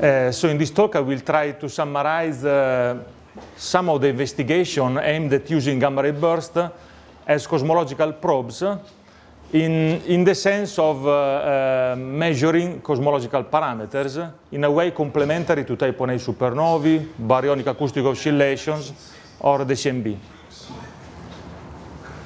Eh, so in this talk I will try to summarize uh, some of the investigation aimed at using gamma ray burst as cosmological probes in, in the sense of uh, measuring cosmological parameters in a way complementary to type 1A supernovae, baryonic acoustic oscillations, or the CMB.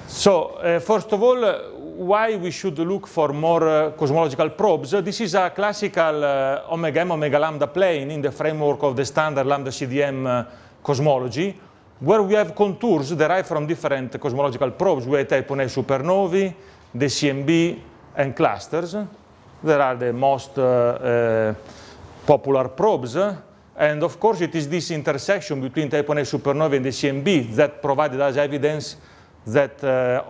So, first of all, why we should look for more uh, cosmological probes. This is a classical uh, omega m omega lambda plane in the framework of the standard lambda CDM uh, cosmology, where we have contours derived from different cosmological probes. We have type supernovae, the CMB, and clusters. There are the most uh, uh, popular probes. And of course, it is this intersection between type 1A supernovae and the CMB that provided us evidence that uh,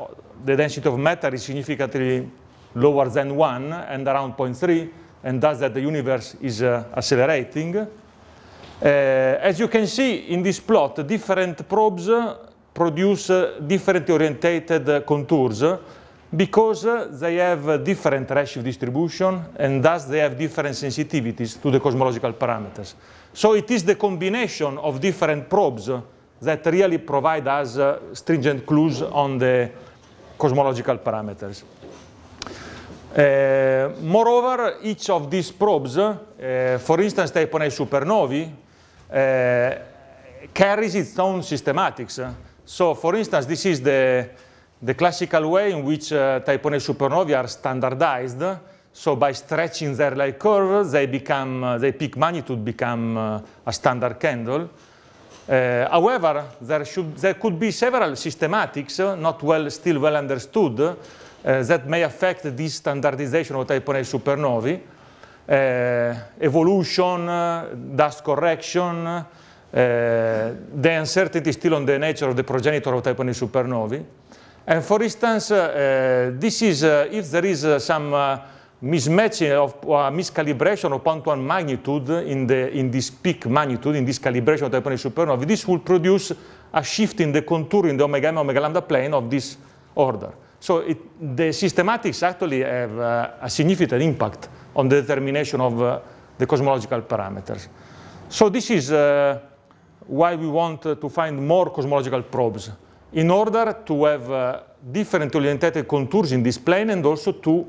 the density of matter is significantly lower than 1 and around 0.3, and thus that the universe is uh, accelerating. Uh, as you can see in this plot, different probes uh, produce uh, different orientated uh, contours because they have different redshift distribution and thus they have different sensitivities to the cosmological parameters. So it is the combination of different probes that really provide us stringent clues on the cosmological parameters. Uh, moreover, each of these probes, uh, for instance, Type Ia supernovae, uh, carries its own systematics. So, for instance, this is the, the classical way in which Type Ia supernovae are standardized. So, by stretching their light curve, they become they peak magnitude become a standard candle. Uh, however, there, should, there, could be several systematics uh, not well, still well understood uh, that may affect this standardization of type 1A supernovae. Uh, evolution, uh, dust correction, uh, the uncertainty still on the nature of the progenitor of type 1A supernovae. And for instance, this is if there is some mismatching of uh, miscalibration of one magnitude in, the, in this peak magnitude, in this calibration of the Type supernova, this will produce a shift in the contour in the omega m omega lambda plane of this order. So it, the systematics actually have uh, a significant impact on the determination of uh, the cosmological parameters. So this is uh, why we want to find more cosmological probes in order to have uh, different orientated contours in this plane and also to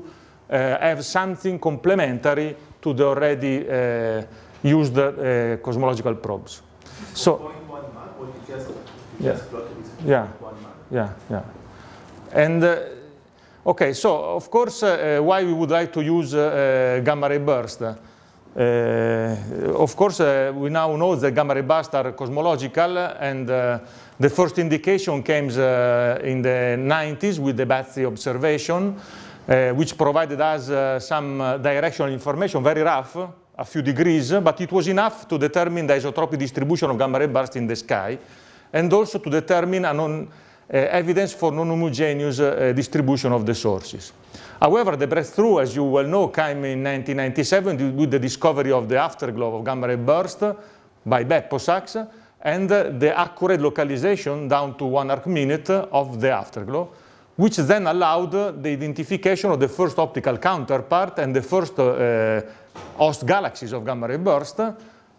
uh, have something complementary to the already uh, used uh, cosmological probes. So, just, yeah. yeah. yeah, yeah, And uh, okay, so of course, uh, why we would like to use uh, gamma ray burst? of course, we now know that gamma ray bursts are cosmological, and the first indication came in the 90s with the Bazzi observation uh, which provided us uh, some uh, directional information, very rough, a few degrees, but it was enough to determine the isotropic distribution of gamma ray bursts in the sky, and also to determine non, uh, evidence for non-homogeneous uh, distribution of the sources. However, the breakthrough, as you well know, came in 1997 with the discovery of the afterglow of gamma ray bursts by Beppo Sachs, and the accurate localization down to one arc minute of the afterglow, which then allowed the identification of the first optical counterpart and the first uh, host galaxies of gamma ray burst.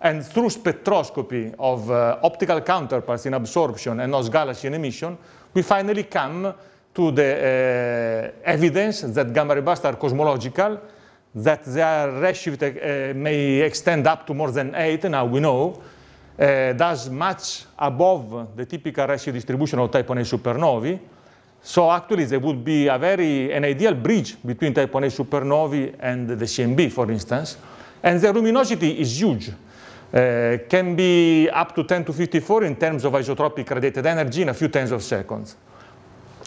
And through spectroscopy of uh, optical counterparts in absorption and host galaxy in emission, we finally come to the uh, evidence that gamma ray bursts are cosmological, that their redshift uh, may extend up to more than eight, now we know, thus uh, much above the typical redshift distribution of type Ia supernovae. So actually, there would be a very, an ideal bridge between type 1a supernovae and the CMB, for instance. And their luminosity is huge. Uh, can be up to 10 to 54 in terms of isotropic radiated energy in a few tens of seconds.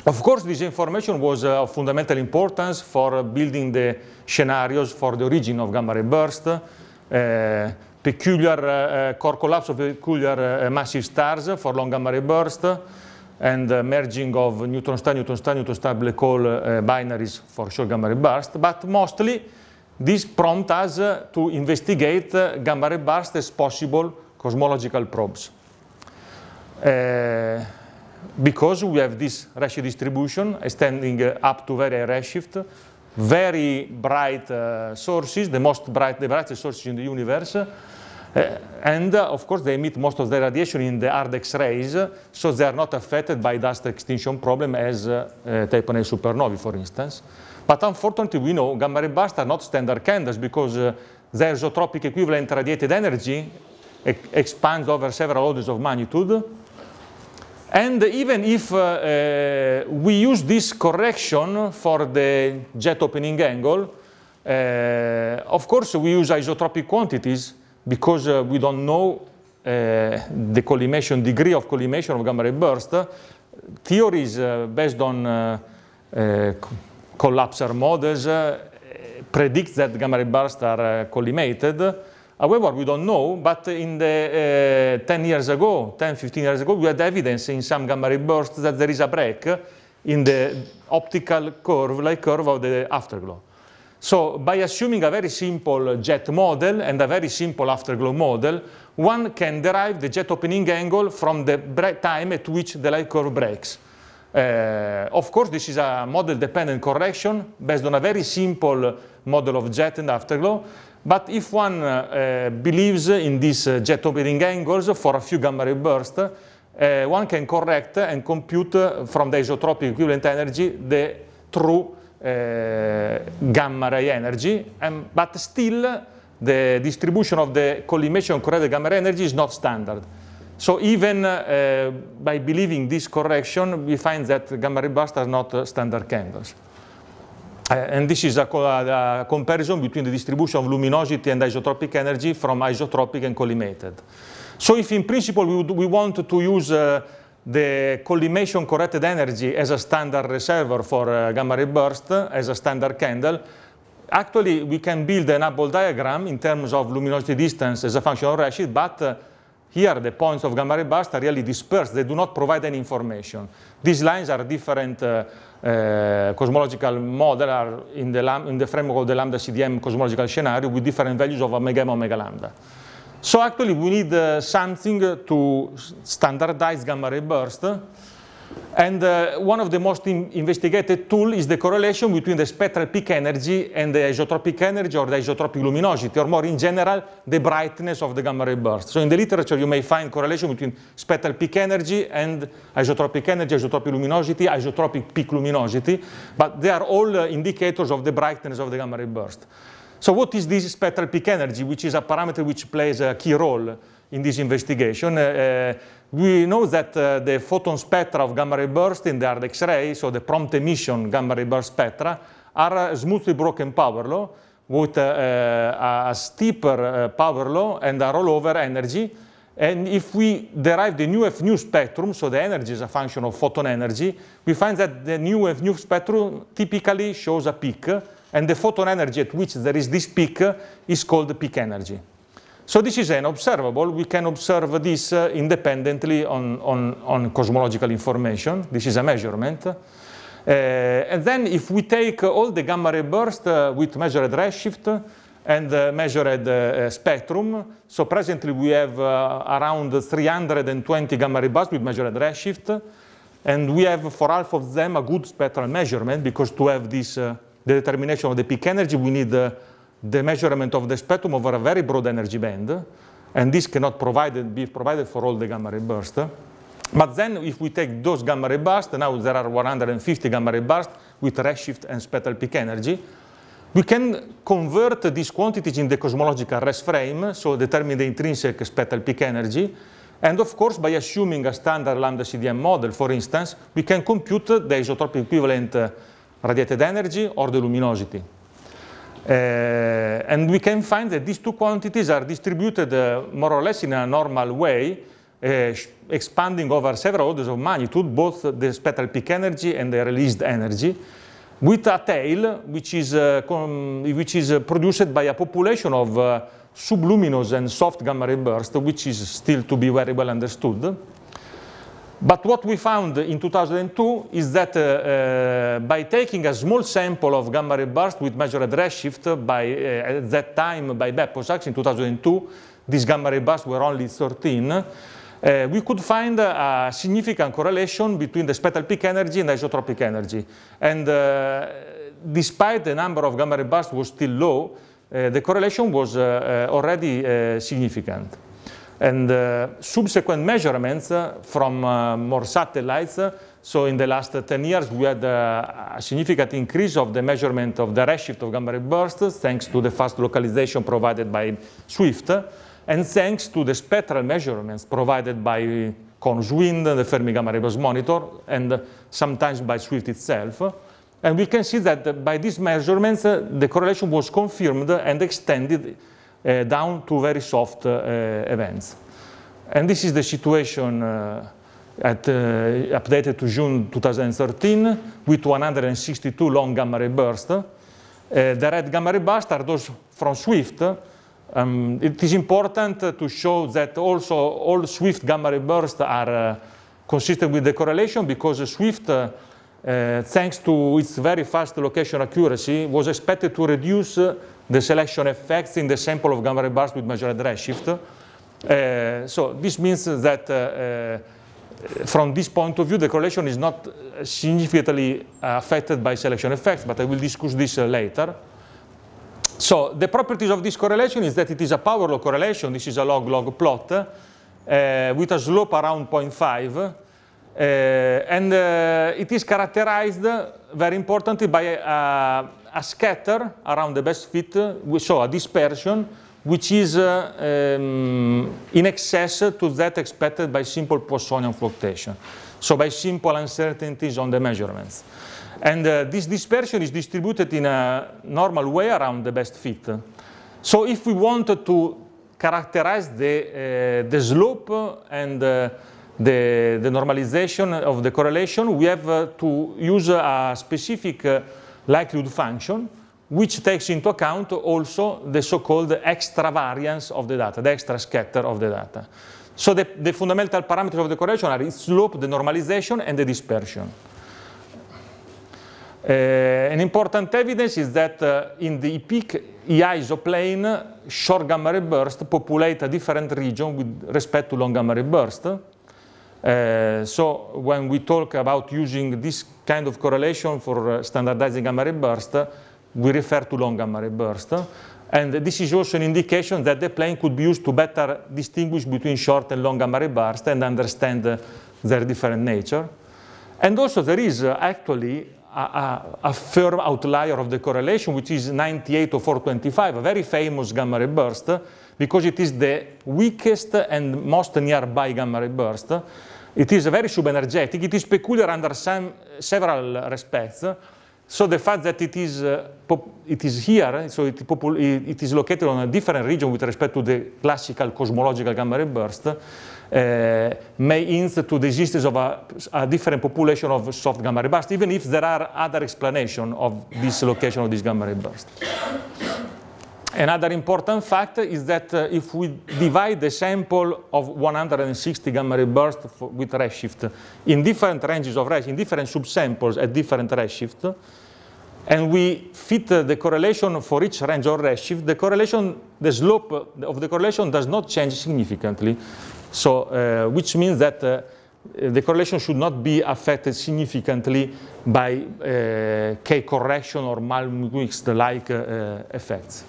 Of course, this information was uh, of fundamental importance for uh, building the scenarios for the origin of gamma ray burst, uh, peculiar uh, uh, core collapse of peculiar massive stars for long gamma ray burst, and the uh, merging of neutron-star, neutron-star, neutron-star black hole uh, binaries for short gamma ray burst, but mostly this prompts us uh, to investigate uh, gamma ray bursts as possible cosmological probes. Uh, because we have this redshift distribution extending uh, up to very high redshift, very bright sources, the most bright, the brightest sources in the universe, uh, and uh, of course, they emit most of the radiation in the hard X-rays, so they are not affected by dust extinction problem as uh, type one supernovae, for instance. But unfortunately, we know gamma ray bursts are not standard candles because their isotropic equivalent radiated energy expands over several orders of magnitude. And even if uh, uh, we use this correction for the jet opening angle, uh, of course we use isotropic quantities because uh, we don't know uh, the collimation degree of collimation of gamma ray burst, uh, theories uh, based on collapsar models predict that gamma ray bursts are collimated. However, we don't know, but in the 10 years ago, 10, 15 years ago, we had evidence in some gamma ray bursts that there is a break in the optical curve, like curve of the afterglow. So by assuming a very simple jet model and a very simple afterglow model, one can derive the jet opening angle from the time at which the light curve breaks. Uh, of course, this is a model-dependent correction based on a very simple model of jet and afterglow. But if one uh, uh believes in these uh, jet opening angles for a few gamma ray bursts, uh, one can correct and compute uh, from the isotropic equivalent energy the true Eh, gamma ray energy, and, but still the distribution of the collimation corrected gamma ray energy is not standard. So even uh, by believing this correction, we find that gamma ray bursts are not uh, standard candles. Uh, and this is a, co a, comparison between the distribution of luminosity and isotropic energy from isotropic and collimated. So if in principle we, would, we want to use the collimation corrected energy as a standard reservoir for uh, gamma ray burst, as a standard candle. Actually, we can build an Hubble diagram in terms of luminosity distance as a function of redshift, but uh, here the points of gamma ray burst are really dispersed. They do not provide any information. These lines are different uh, uh cosmological model are in the, in the framework of the lambda CDM cosmological scenario with different values of omega and omega lambda. So actually we need uh, something uh, to standardize gamma ray burst. And uh, one of the most in investigated tool is the correlation between the spectral peak energy and the isotropic energy or the isotropic luminosity, or more in general, the brightness of the gamma ray burst. So in the literature, you may find correlation between spectral peak energy and isotropic energy, isotropic luminosity, isotropic peak luminosity, but they are all uh, indicators of the brightness of the gamma ray burst. So what is this spectral peak energy, which is a parameter which plays a key role in this investigation? Uh, uh, we know that uh, the photon spectra of gamma ray burst in the hard X-ray, so the prompt emission gamma ray burst spectra, are uh, smoothly broken power law with uh, uh a steeper power law and a rollover energy. And if we derive the new F spectrum, so the energy is a function of photon energy, we find that the new F spectrum typically shows a peak, and the photon energy at which there is this peak uh, is called peak energy. So this is an observable. We can observe this uh, independently on, on, on, cosmological information. This is a measurement. Uh, and then if we take all the gamma ray bursts uh, with measured redshift and uh, measured uh, spectrum, so presently we have around 320 gamma ray bursts with measured redshift, and we have for half of them a good spectral measurement because to have this the determination of the peak energy, we need the measurement of the spectrum over a very broad energy band. And this cannot provided, be provided for all the gamma ray bursts. But then if we take those gamma ray bursts, now there are 150 gamma ray bursts with redshift and spectral peak energy, we can convert these quantities in the cosmological rest frame, so determine the intrinsic spectral peak energy. And of course, by assuming a standard lambda CDM model, for instance, we can compute the isotropic equivalent uh, radiated energy or the luminosity. Uh, and we can find that these two quantities are distributed uh, more or less in a normal way, uh, expanding over several orders of magnitude, both the spectral peak energy and the released energy, with a tail which is, which is produced by a population of subluminous and soft gamma ray bursts, which is still to be very well understood. But what we found in 2002 is that uh, uh, by taking a small sample of gamma ray burst with measured redshift by, uh, at that time by Beposax in 2002, these gamma ray bursts were only 13, uh, we could find a significant correlation between the spectral peak energy and isotropic energy. And uh, despite the number of gamma ray bursts was still low, uh, the correlation was already significant. And uh, subsequent measurements from uh, more satellites, so in the last 10 years, we had uh, a significant increase of the measurement of the redshift of gamma ray bursts, thanks to the fast localization provided by SWIFT, and thanks to the spectral measurements provided by Conus Wind, the Fermi Gamma Ray Burst Monitor, and sometimes by SWIFT itself. And we can see that by these measurements, the correlation was confirmed and extended uh, down to very soft uh, events. And this is the situation uh, at, updated to June 2013 with 162 long gamma ray bursts. the red gamma ray bursts are those from Swift, um, it is important to show that also all Swift gamma ray bursts are uh, consistent with the correlation because Swift, uh, uh, thanks to its very fast location accuracy, was expected to reduce the selection effects in the sample of gamma ray bars with measured redshift. Uh, so this means that uh, uh, from this point of view, the correlation is not significantly affected by selection effects, but I will discuss this uh, later. So the properties of this correlation is that it is a power law correlation. This is a log-log plot uh, with a slope around 0.5. Eh, and eh, it is characterized very importantly by a, a scatter around the best fit, so a dispersion which is uh, um, in excess to that expected by simple Poissonian fluctuation. So by simple uncertainties on the measurements. And uh, this dispersion is distributed in a normal way around the best fit. So if we wanted to characterize the, uh, the slope and the, the normalization of the correlation, we have uh, to use a specific uh, likelihood function which takes into account also the so-called extra variance of the data, the extra scatter of the data. So the, the fundamental parameters of the correlation are its slope, the normalization, and the dispersion. Uh, an important evidence is that uh, in the peak EI isoplane, short gamma ray bursts populate a different region with respect to long gamma ray bursts. Uh, so when we talk about using this kind of correlation for uh, standardizing gamma ray burst, we refer to long gamma ray burst. And this is also an indication that the plane could be used to better distinguish between short and long gamma ray burst and understand uh, their different nature. And also there is uh, actually a, a, a, firm outlier of the correlation, which is 98 425, a very famous gamma ray burst because it is the weakest and most nearby gamma ray burst. It is very subenergetic. It is peculiar under some, several respects. So the fact that it is, uh, it is here, so it, it is located on a different region with respect to the classical cosmological gamma ray burst, uh, may hint to the existence of a, a, different population of soft gamma ray bursts, even if there are other explanations of this location of this gamma ray burst. Another important fact is that uh, if we divide the sample of 160 gamma ray bursts with redshift in different ranges of redshift, in different subsamples at different redshift, and we fit uh, the correlation for each range of redshift, the correlation, the slope of the correlation does not change significantly. So, uh, which means that uh, the correlation should not be affected significantly by uh, K correction or mixed like uh, effects.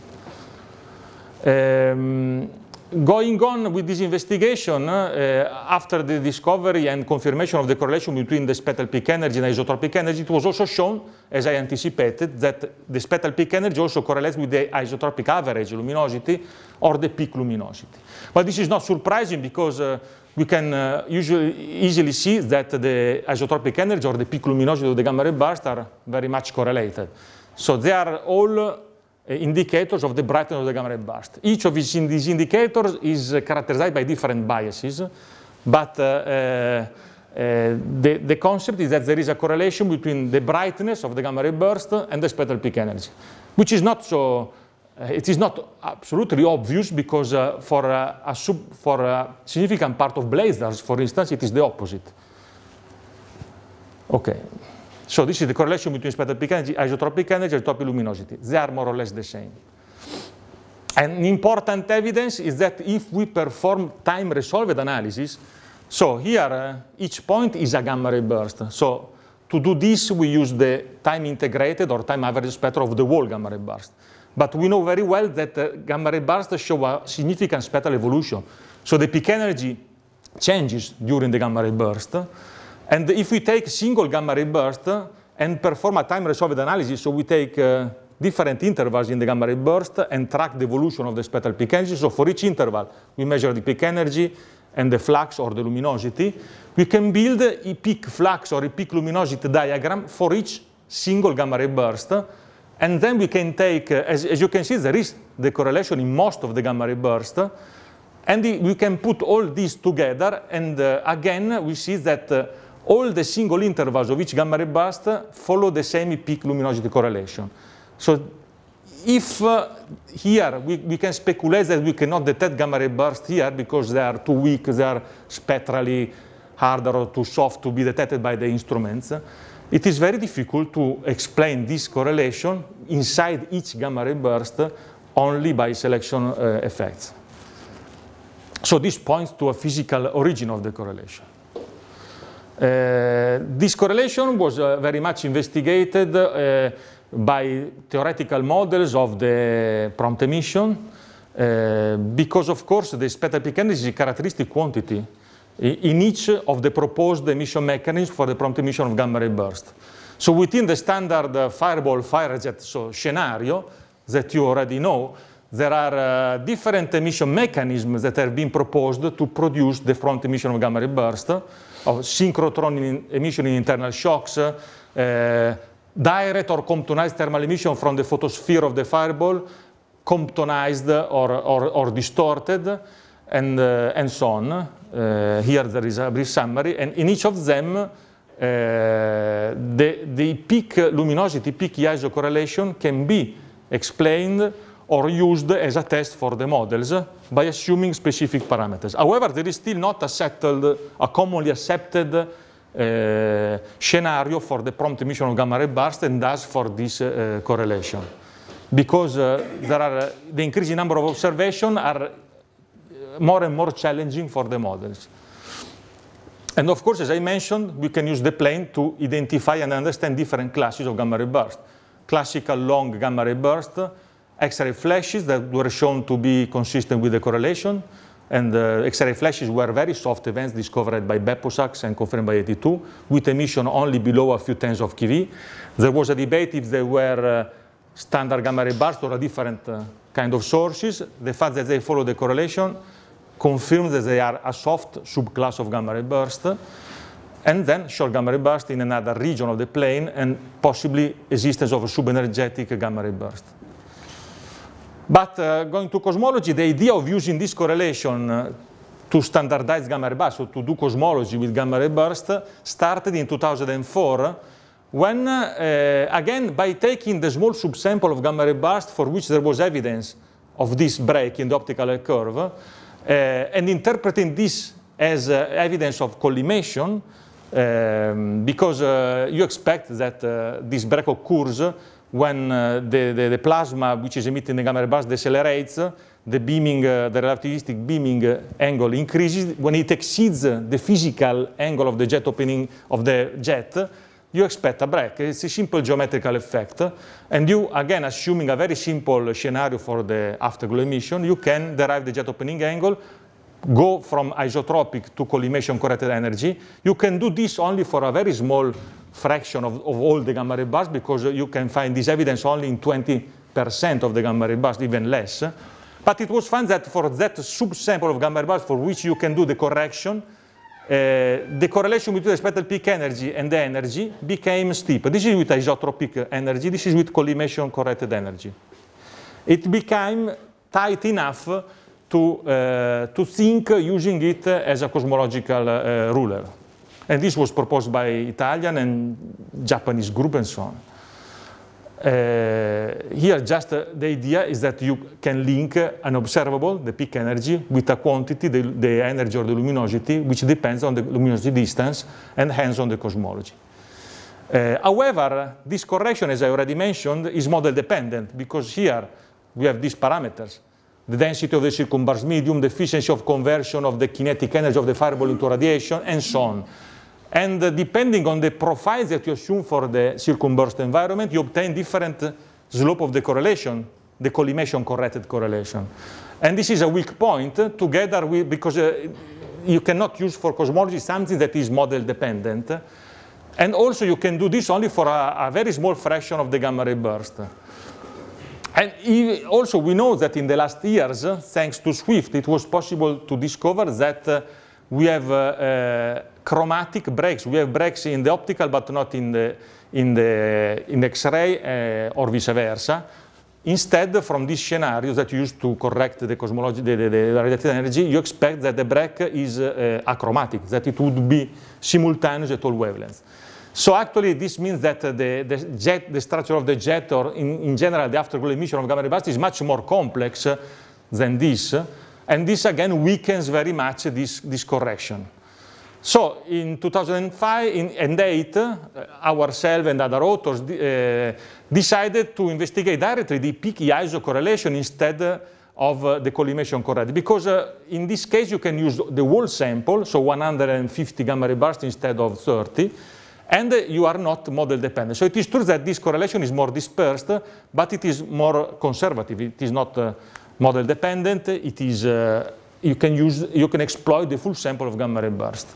Um, going on with this investigation, uh, after the discovery and confirmation of the correlation between the spetal peak energy and isotropic energy, it was also shown, as I anticipated, that the spetal peak energy also correlates with the isotropic average luminosity or the peak luminosity. But this is not surprising because uh, we can uh, usually easily see that the isotropic energy or the peak luminosity of the gamma ray burst are very much correlated. So they are all uh, indicators of the brightness of the gamma ray burst. Each of these, indicators is uh, characterized by different biases, but uh, the, the concept is that there is a correlation between the brightness of the gamma ray burst and the spectral peak energy, which is not so it is not absolutely obvious because uh, for, uh, a sub, for a significant part of blazars, for instance, it is the opposite. Okay. So this is the correlation between peak energy, isotropic energy, isotopic luminosity. They are more or less the same. And important evidence is that if we perform time-resolved analysis, so here uh, each point is a gamma ray burst. So to do this, we use the time-integrated or time-average spectra of the whole gamma ray burst. But we know very well that uh, gamma ray bursts show a significant spectral evolution. So the peak energy changes during the gamma ray burst. And if we take single gamma ray burst uh, and perform a time-resolved analysis, so we take uh, different intervals in the gamma ray burst and track the evolution of the spectral peak energy. So for each interval, we measure the peak energy and the flux or the luminosity. We can build a peak flux or a peak luminosity diagram for each single gamma ray burst. And then we can take, uh, as, as, you can see, there is the correlation in most of the gamma ray burst. And the, we can put all these together. And uh, again, we see that uh, all the single intervals of each gamma ray burst follow the semi-peak luminosity correlation. So if uh, here we, we, can speculate that we cannot detect gamma ray bursts here because they are too weak, they are spectrally harder or too soft to be detected by the instruments, it is very difficult to explain this correlation inside each gamma ray burst only by selection uh, effects. So this points to a physical origin of the correlation. Uh, this correlation was uh, very much investigated uh, by theoretical models of the prompt emission because, of course, the spectral energy is a characteristic quantity in each of the proposed emission mechanisms for the prompt emission of gamma ray burst. So within the standard fireball fire jet so scenario that you already know, there are uh, different emission mechanisms that have been proposed to produce the prompt emission of gamma ray burst. of synchrotron emission in internal shocks, uh, direct or Comptonized thermal emission from the photosphere of the fireball, Comptonized or, or, or distorted, and, uh, and so on. Uh, here there is a brief summary, and in each of them, uh, the, the peak luminosity, peak ISO correlation can be explained or used as a test for the models by assuming specific parameters. However, there is still not a settled, a commonly accepted uh, scenario for the prompt emission of gamma ray burst and thus for this uh, correlation. Because uh, there are, uh, the increasing number of observations are uh, more and more challenging for the models. And of course, as I mentioned, we can use the plane to identify and understand different classes of gamma ray burst. Classical long gamma ray burst, X-ray flashes that were shown to be consistent with the correlation. And uh, X-ray flashes were very soft events discovered by Beposax and confirmed by 82, with emission only below a few tens of kV. There was a debate if they were uh, standard gamma ray bursts or a different uh, kind of sources. The fact that they follow the correlation confirms that they are a soft subclass of gamma ray bursts and then short gamma ray burst in another region of the plane and possibly existence of a subenergetic gamma ray burst. But uh, going to cosmology, the idea of using this correlation uh, to standardize gamma ray bursts so to do cosmology with gamma ray bursts started in 2004 when, uh, uh, again, by taking the small subsample of gamma ray bursts for which there was evidence of this break in the optical curve, uh, and interpreting this as uh, evidence of collimation, um, because you expect that this break occurs when uh, the, the, the, plasma which is emitting the gamma ray burst decelerates, the beaming, uh, the relativistic beaming uh, angle increases. When it exceeds the physical angle of the jet opening of the jet, you expect a break. It's a simple geometrical effect. And you, again, assuming a very simple scenario for the afterglow emission, you can derive the jet opening angle, go from isotropic to collimation corrected energy. You can do this only for a very small fraction of, of all the gamma ray bars because you can find this evidence only in 20% of the gamma ray bars, even less. But it was found that for that subsample of gamma ray bars for which you can do the correction, uh, the correlation between the spectral peak energy and the energy became steep. This is with isotropic energy, this is with collimation corrected energy. It became tight enough to, uh, to think using it as a cosmological uh, ruler. And this was proposed by Italian and Japanese group and so on. Uh, here just uh, the idea is that you can link uh, an observable, the peak energy, with a quantity, the, the, energy or the luminosity, which depends on the luminosity distance and hence on the cosmology. Uh, however, this correction, as I already mentioned, is model dependent because here we have these parameters. The density of the circumverse medium, the efficiency of conversion of the kinetic energy of the fireball into radiation, and so on. And uh, depending on the profiles that you assume for the circumburst environment, you obtain different slope of the correlation, the collimation corrected correlation. And this is a weak point uh, together with, because uh, you cannot use for cosmology something that is model dependent. And also you can do this only for a, a very small fraction of the gamma ray burst. And also we know that in the last years, uh, thanks to Swift, it was possible to discover that uh, we have uh, uh, chromatic breaks. We have breaks in the optical, but not in the in the in X-ray uh, or vice versa. Instead, from these scenarios that you use to correct the cosmology, the, the, the energy, you expect that the break is uh, achromatic, that it would be simultaneous at all wavelengths. So actually, this means that the, the jet, the structure of the jet, or in, in general, the afterglow emission of gamma ray bursts is much more complex than this. And this again weakens very much this, this correction. So in 2005 in, and 8, uh, ourselves and other authors uh, decided to investigate directly the peaky iso correlation instead uh, of uh, the collimation correlation. Because uh, in this case, you can use the whole sample, so 150 gamma ray bursts instead of 30, and uh, you are not model dependent. So it is true that this correlation is more dispersed, but it is more conservative. It is not model dependent. It is, uh, you, can use, you can exploit the full sample of gamma ray burst.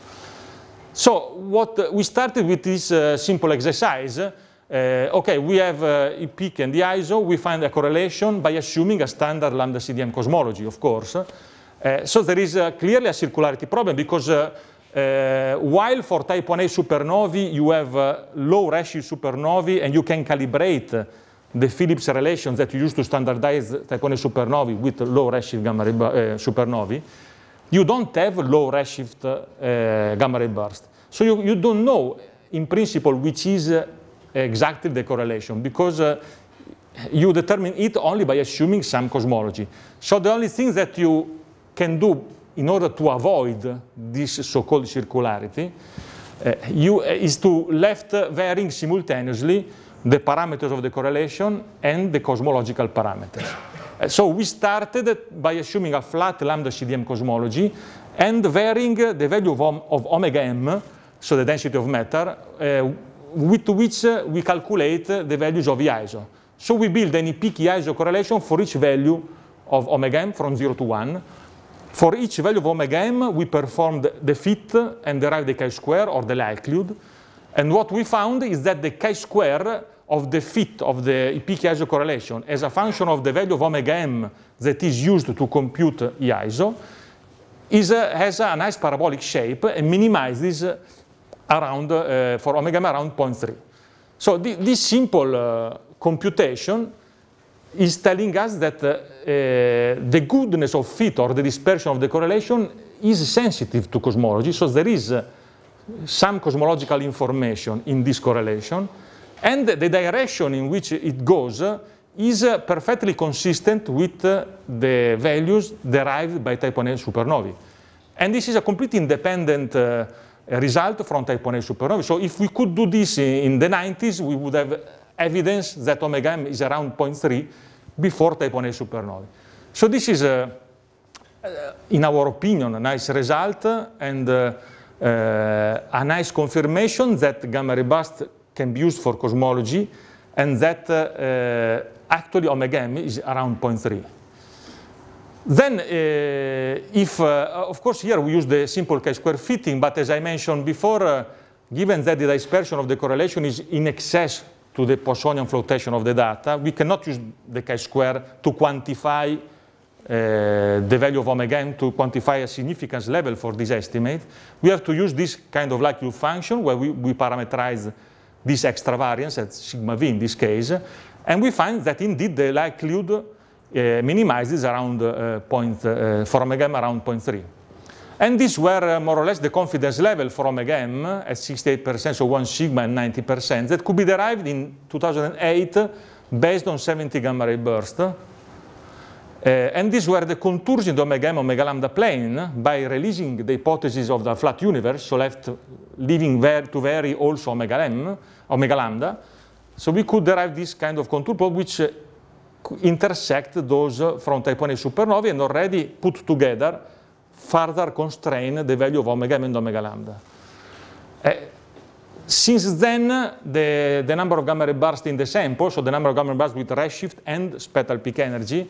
So what uh, we started with this uh, simple exercise. Uh, okay, we have a uh, peak and the ISO. We find a correlation by assuming a standard lambda CDM cosmology, of course. Uh, so there is clearly a circularity problem because uh, while for type 1a supernovae you have uh, low ratio supernovae and you can calibrate the Phillips relations that you use to standardize Tacone supernovae with low redshift gamma ray uh, supernovae, you don't have low redshift uh, gamma ray burst. So you, you don't know, in principle, which is uh, exactly the correlation because uh, you determine it only by assuming some cosmology. So the only thing that you can do in order to avoid this so-called circularity you, is to left varying simultaneously the parameters of the correlation and the cosmological parameters. Uh, so we started by assuming a flat lambda CDM cosmology and varying the value of, of omega m, so the density of matter, uh, with which uh, we calculate the values of EISO. So we build any EPIC EISO correlation for each value of omega m from 0 to 1. For each value of omega m, we performed the fit and derived the chi-square or the likelihood. And what we found is that the chi-square of the fit of the PK-ISO correlation as a function of the value of omega m that is used to compute EISO is, uh, has a nice parabolic shape and minimizes around, uh, for omega m around 0.3. So th this simple uh, computation is telling us that uh, uh, the goodness of fit or the dispersion of the correlation is sensitive to cosmology. So there is uh, some cosmological information in this correlation. And the direction in which it goes is perfectly consistent with the values derived by type 1a supernovae. And this is a completely independent uh, result from type 1a supernovae. So if we could do this in the 90s, we would have evidence that omega m is around 0.3 before type 1a supernovae. So this is, uh, uh, in our opinion, a nice result and uh, uh a nice confirmation that gamma ray burst can be used for cosmology, and that uh, actually omega m is around 0.3. Then, uh, if, uh, of course, here we use the simple chi-square fitting, but as I mentioned before, given that the dispersion of the correlation is in excess to the Poissonian flotation of the data, we cannot use the chi-square to quantify uh, the value of omega m to quantify a significance level for this estimate. We have to use this kind of like u function where we, we parameterize this extra variance at sigma v in this case. And we find that indeed the likelihood uh, minimizes around uh, point, uh, for omega m around 0.3. And these were uh, more or less the confidence level for omega m at 68%, so 1 sigma and 90% that could be derived in 2008 based on 70 gamma ray bursts. Eh, and these were the contours in the omega m omega lambda plane by releasing the hypothesis of the flat universe, so left leaving to vary also omega m, omega lambda. So we could derive this kind of contour plot which eh, intersect those eh, from type one supernovae and already put together further constrain the value of omega m and omega lambda. Uh, since then, the, the number of gamma ray bursts in the sample, so the number of gamma ray bursts with redshift and spectral peak energy,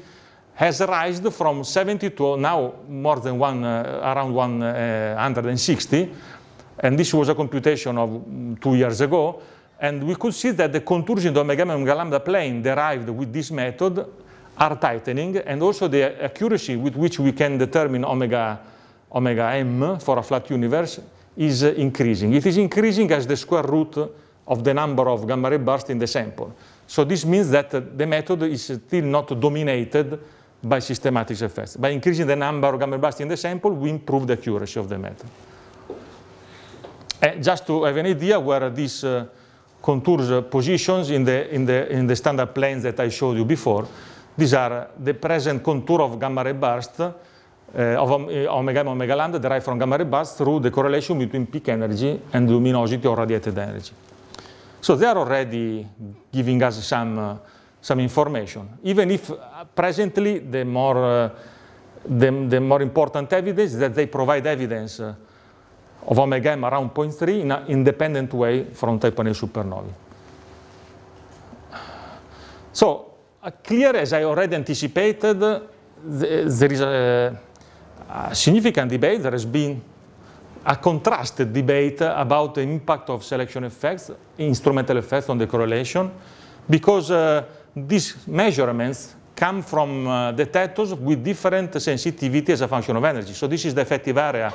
has risen from 70 to now more than one, uh, around 160. Uh, and this was a computation of mm, two years ago. And we could see that the contours in the omega and gamma lambda plane derived with this method are tightening. And also the accuracy with which we can determine omega, omega m for a flat universe is uh, increasing. It is increasing as the square root of the number of gamma ray bursts in the sample. So this means that uh, the method is still not dominated by systematic effects. By increasing the number of gamma bursts in the sample, we improve the accuracy of the method. And eh, just to have an idea where these uh, contours uh, positions in the, in, the, in the standard planes that I showed you before, these are eh, the present contour of gamma ray burst uh, of omega and omega lambda derived from gamma ray burst through the correlation between peak energy and luminosity or radiated energy. So they are already giving us some, uh, some information. Even if Presently, the more, uh, the, the, more important evidence is that they provide evidence uh, of omega m around 0.3 in an independent way from type Ia supernovae. So, uh, clear as I already anticipated, uh, there is a, a significant debate. There has been a contrasted debate about the impact of selection effects, instrumental effects on the correlation, because uh, these measurements come from detectors uh, with different sensitivity as a function of energy. So this is the effective area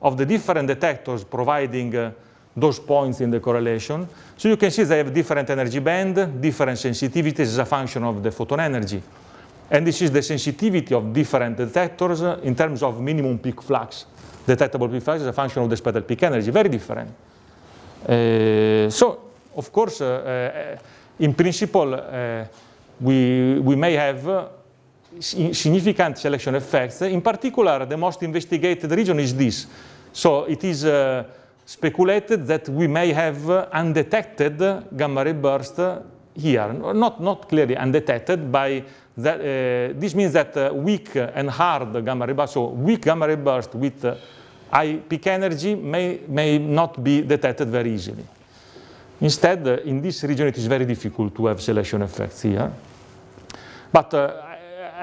of the different detectors providing uh, those points in the correlation. So you can see they have different energy band, different sensitivities as a function of the photon energy. And this is the sensitivity of different detectors uh, in terms of minimum peak flux. Detectable peak flux is a function of the spectral peak energy, very different. Uh, so, of course, uh, uh, in principle, we, we may have uh, significant selection effects. In particular, the most investigated region is this. So it is uh, speculated that we may have uh, undetected gamma ray burst here, not, not clearly undetected by that. Uh, this means that uh, weak and hard gamma ray burst, so weak gamma ray burst with uh, high peak energy may, may not be detected very easily. Instead, in this region, it is very difficult to have selection effects here. But uh,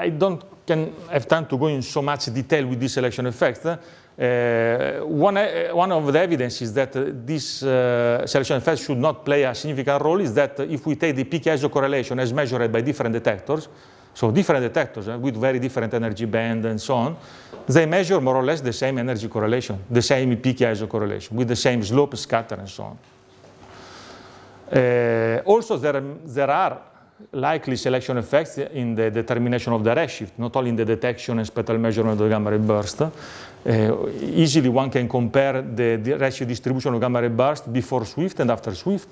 I, I don't can have time to go in so much detail with this selection effect. Eh? Uh, one, uh, one of the evidence is that uh, this uh, selection effect should not play a significant role is that uh, if we take the peak correlation as measured by different detectors, so different detectors eh, with very different energy band and so on, they measure more or less the same energy correlation, the same peak correlation with the same slope, scatter and so on. also there, there are likely selection effects in the determination of the redshift, not only in the detection and spectral measurement of gamma ray burst. Uh, easily one can compare the, the redshift distribution of gamma ray burst before SWIFT and after SWIFT.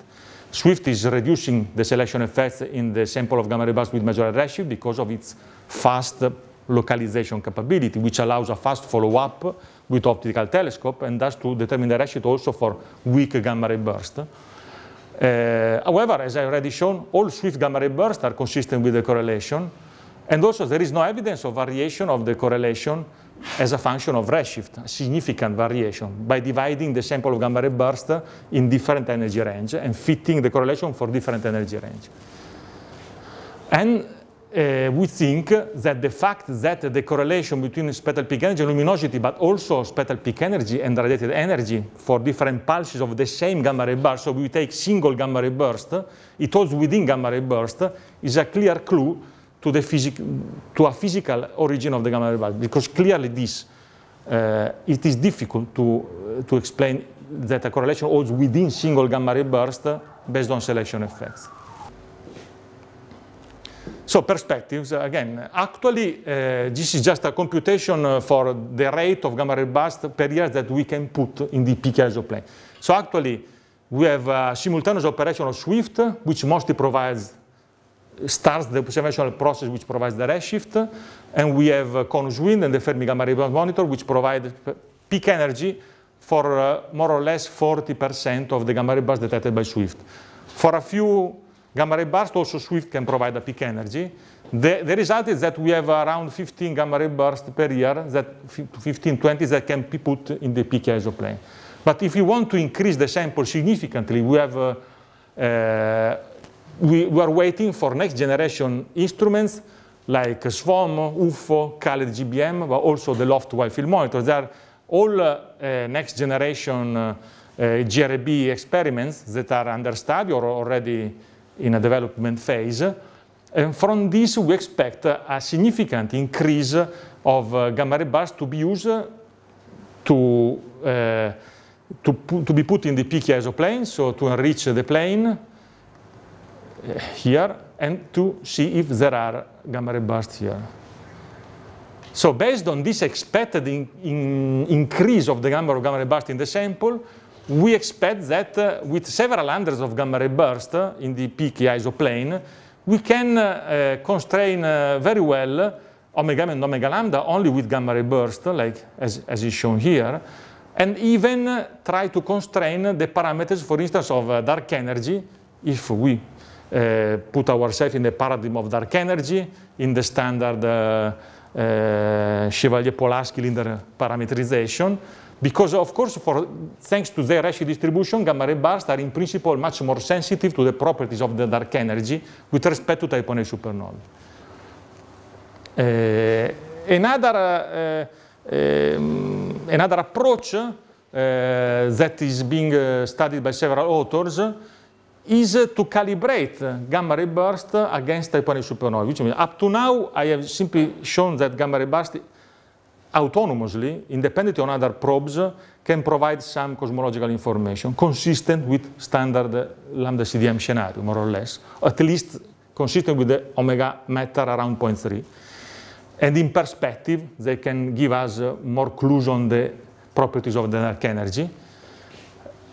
SWIFT is reducing the selection effects in the sample of gamma ray burst with measured redshift because of its fast localization capability, which allows a fast follow-up with optical telescope and thus to determine the redshift also for weak gamma ray burst. Uh, however, as I already shown, all swift gamma ray bursts are consistent with the correlation. And also, there is no evidence of variation of the correlation as a function of redshift, significant variation, by dividing the sample of gamma ray burst in different energy range and fitting the correlation for different energy range. And uh, we think that the fact that the correlation between spectral peak energy and luminosity, but also spectral peak energy and radiated energy for different pulses of the same gamma ray burst, so we take single gamma ray burst, it holds within gamma ray burst, is a clear clue to, the physic to a physical origin of the gamma ray burst, because clearly this, uh, it is difficult to, uh, to explain that a correlation holds within single gamma ray burst based on selection effects. So perspectives, again, actually uh, this is just a computation for the rate of gamma ray burst per year that we can put in the PK isoplane. So actually we have a simultaneous operation of Swift, which mostly provides, starts the observational process which provides the redshift, and we have Conus uh, Wind and the Fermi Gamma Ray Burst Monitor which provide peak energy for uh, more or less 40% of the gamma ray bursts detected by Swift. For a few Gamma ray bursts also Swift can provide a peak energy. The, the result is that we have around 15 gamma ray bursts per year, that 15, 20 that can be put in the peak isoplane. But if we want to increase the sample significantly, we have uh, uh, we, we, are waiting for next generation instruments like SWOM, UFO, CALED GBM, but also the LOFT wide field monitors. They are all uh, uh next generation uh, uh GRB experiments that are under study or already in a development phase. And from this, we expect a significant increase of uh, gamma ray bars to be used to, uh, to, to, be put in the peak isoplane, so to enrich the plane uh, here, and to see if there are gamma ray bursts here. So based on this expected in, in increase of the number of gamma ray bursts in the sample, we expect that uh, with several hundreds of gamma ray bursts uh, in the peaky isoplane, we can uh, uh, constrain very well omega and omega lambda only with gamma ray bursts, like as, as is shown here, and even try to constrain the parameters, for instance, of dark energy, if we uh, put ourselves in the paradigm of dark energy in the standard uh, uh, Chevalier-Polaski linear parameterization. Because of course, for, thanks to their ratio distribution, gamma ray bursts are in principle much more sensitive to the properties of the dark energy with respect to type 1A supernovae. Uh, another, uh, um, another approach uh, that is being studied by several authors is to calibrate gamma ray bursts against type 1A supernovae, which means up to now I have simply shown that gamma ray bursts autonomously, independently on other probes, can provide some cosmological information consistent with standard lambda CDM scenario, more or less, at least consistent with the omega matter around 0.3. And in perspective, they can give us uh, more clues on the properties of the dark energy.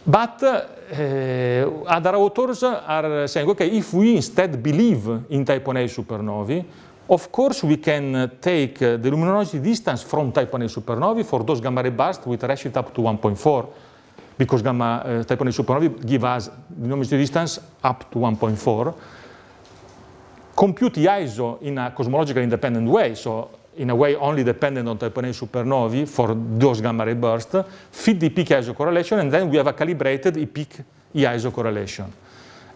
But uh, other authors are saying, okay, if we instead believe in type 1a supernovae, of course, we can uh, take uh, the luminosity distance from type 1a supernovae for those gamma ray bursts with redshift up to 1.4, because gamma uh, type 1a supernovae give us luminosity distance up to 1.4. Compute the ISO in a cosmologically independent way, so in a way only dependent on type 1a supernovae for those gamma ray bursts, fit the peak ISO correlation, and then we have a calibrated e peak e ISO correlation.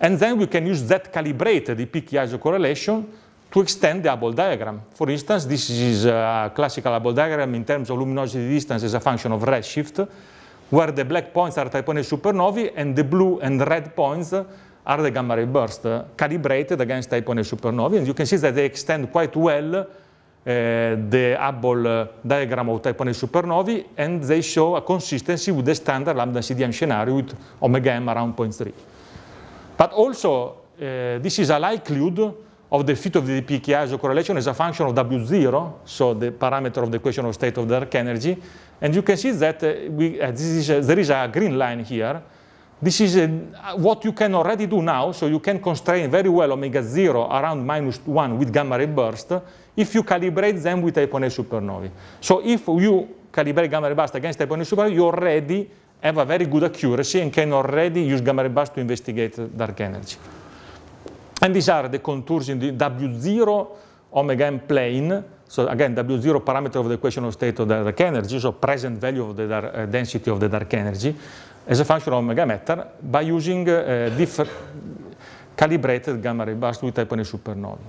And then we can use that calibrated e peak e ISO correlation to extend the Hubble diagram. For instance, this is a classical Hubble diagram in terms of luminosity distance as a function of redshift, where the black points are Type Ia supernovae and the blue and red points are the gamma ray bursts uh, calibrated against Type Ia supernovae. And you can see that they extend quite well uh, the Hubble uh, diagram of type 1 supernovae, and they show a consistency with the standard lambda CDM scenario with omega m around 0.3. But also, uh, this is a likelihood of the fit of the DP correlation is a function of W0, so the parameter of the equation of state of dark energy. And you can see that uh, we, uh, this is a, there is a green line here. This is a, uh, what you can already do now, so you can constrain very well omega 0 around minus 1 with gamma ray burst if you calibrate them with type one supernovae. So if you calibrate gamma ray burst against type one supernovae, you already have a very good accuracy and can already use gamma ray burst to investigate dark energy. And these are the contours in the W0 omega m plane. So again, W0 parameter of the equation of state of the dark energy, so present value of the dark, uh, eh, density of the dark energy, as a function of omega matter by using uh, eh, different calibrated gamma ray burst with type Ia supernovae.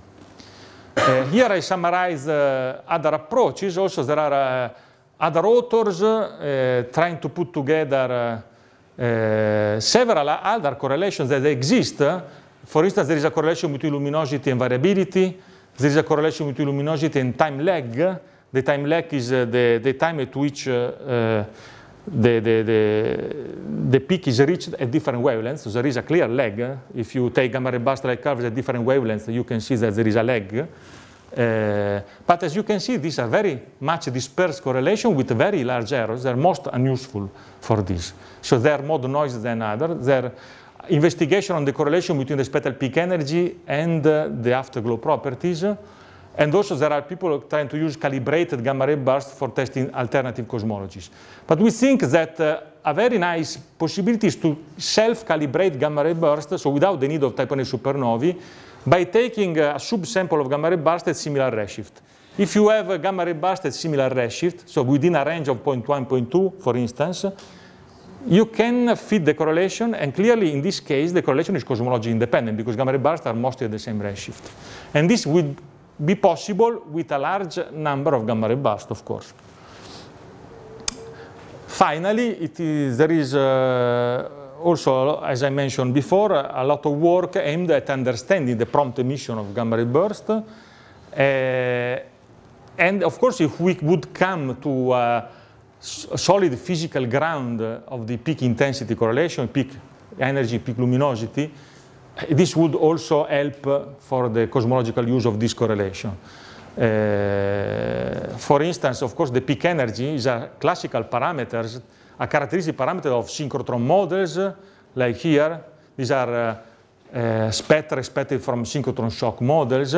Uh, here I summarize uh, other approaches. Also, there are uh, other authors uh, trying to put together uh, uh, several other correlations that exist. Uh, For instance, there is a correlation between luminosity and variability. There is a correlation between luminosity and time lag. The time lag is uh, the, the time at which uh, uh the, the, the, the, peak is reached at different wavelengths. So there is a clear lag. If you take gamma ray burst light curves at different wavelengths, you can see that there is a lag. Uh, but as you can see, these are very much dispersed correlation with very large errors. They're most unuseful for this. So they're more noise than other. They're investigation on the correlation between the spectral peak energy and uh, the afterglow properties. And also there are people trying to use calibrated gamma ray bursts for testing alternative cosmologies. But we think that uh, a very nice possibility is to self-calibrate gamma ray bursts, so without the need of type Ia supernovae, by taking uh, a subsample of gamma ray bursts at similar redshift. If you have a gamma ray burst at similar redshift, so within a range of 0.1, 0.2, for instance, you can fit the correlation, and clearly in this case, the correlation is cosmology independent because gamma ray bursts are mostly at the same redshift. And this would be possible with a large number of gamma ray bursts, of course. Finally, there is uh, also, as I mentioned before, a lot of work aimed at understanding the prompt emission of gamma ray bursts. Uh, and of course, if we would come to uh, solid physical ground of the peak intensity correlation, peak energy, peak luminosity, this would also help for the cosmological use of this correlation. Uh, for instance, of course, the peak energy is a classical parameter, a characteristic parameter of synchrotron models, like here. These are uh, uh spectra expected from synchrotron shock models.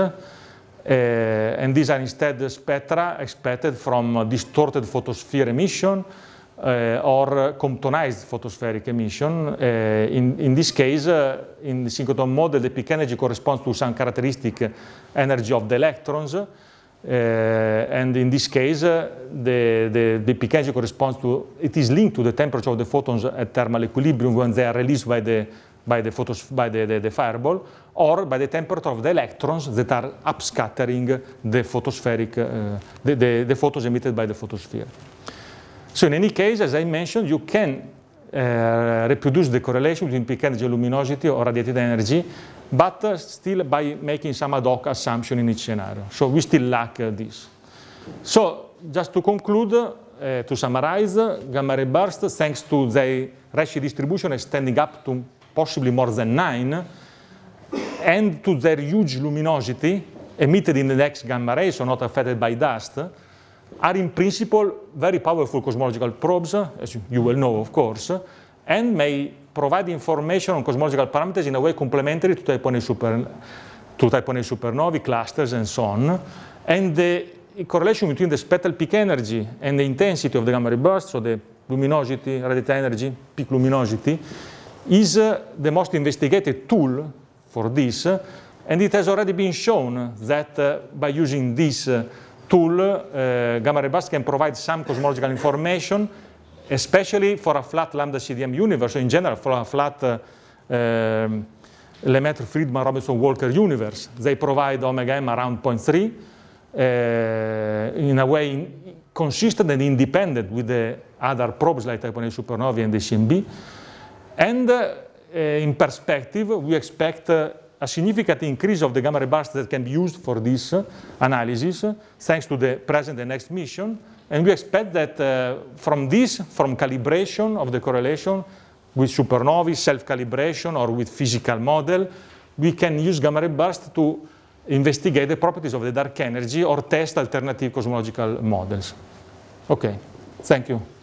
Eh, and these are instead spectra expected from distorted photosphere emission or Comptonized photospheric emission. Eh, eh, in, in, this case, in the synchrotron model, the peak energy corresponds to some characteristic energy of the electrons. Uh, and in this case, uh, the, the, the, peak energy corresponds to, it is linked to the temperature of the photons at thermal equilibrium when they are released by the by the, photos, by the, the, the, fireball or by the temperature of the electrons that are upscattering the photospheric, uh, the, the, the, photos emitted by the photosphere. So in any case, as I mentioned, you can uh, reproduce the correlation between peak energy luminosity or radiated energy, but uh, still by making some ad hoc assumption in each scenario. So we still lack uh, this. So just to conclude, uh, to summarize, uh, gamma ray bursts, thanks to the Rashi distribution, extending up to possibly more than nine, and to their huge luminosity emitted in the next gamma rays, so not affected by dust, are in principle very powerful cosmological probes, as you will know, of course, and may provide information on cosmological parameters in a way complementary to type Ia super, to type supernovae, clusters, and so on. And the correlation between the spectral peak energy and the intensity of the gamma ray burst, so the luminosity, radiant energy, peak luminosity, is the most investigated tool for this, and it has already been shown that uh, by using this uh, tool, uh, gamma ray burst can provide some cosmological information, especially for a flat lambda CDM universe, in general for a flat um, Lemaitre, Friedman, Robinson, Walker universe. They provide omega m around 0.3 uh, in a way in consistent and independent with the other probes like Type 1A supernovae and the CMB. And uh, eh, in perspective, we expect uh, a significant increase of the gamma ray burst that can be used for this uh, analysis, thanks to the present and next mission. And we expect that from this, from calibration of the correlation with supernovae, self-calibration, or with physical model, we can use gamma ray burst to investigate the properties of the dark energy or test alternative cosmological models. Okay, thank you.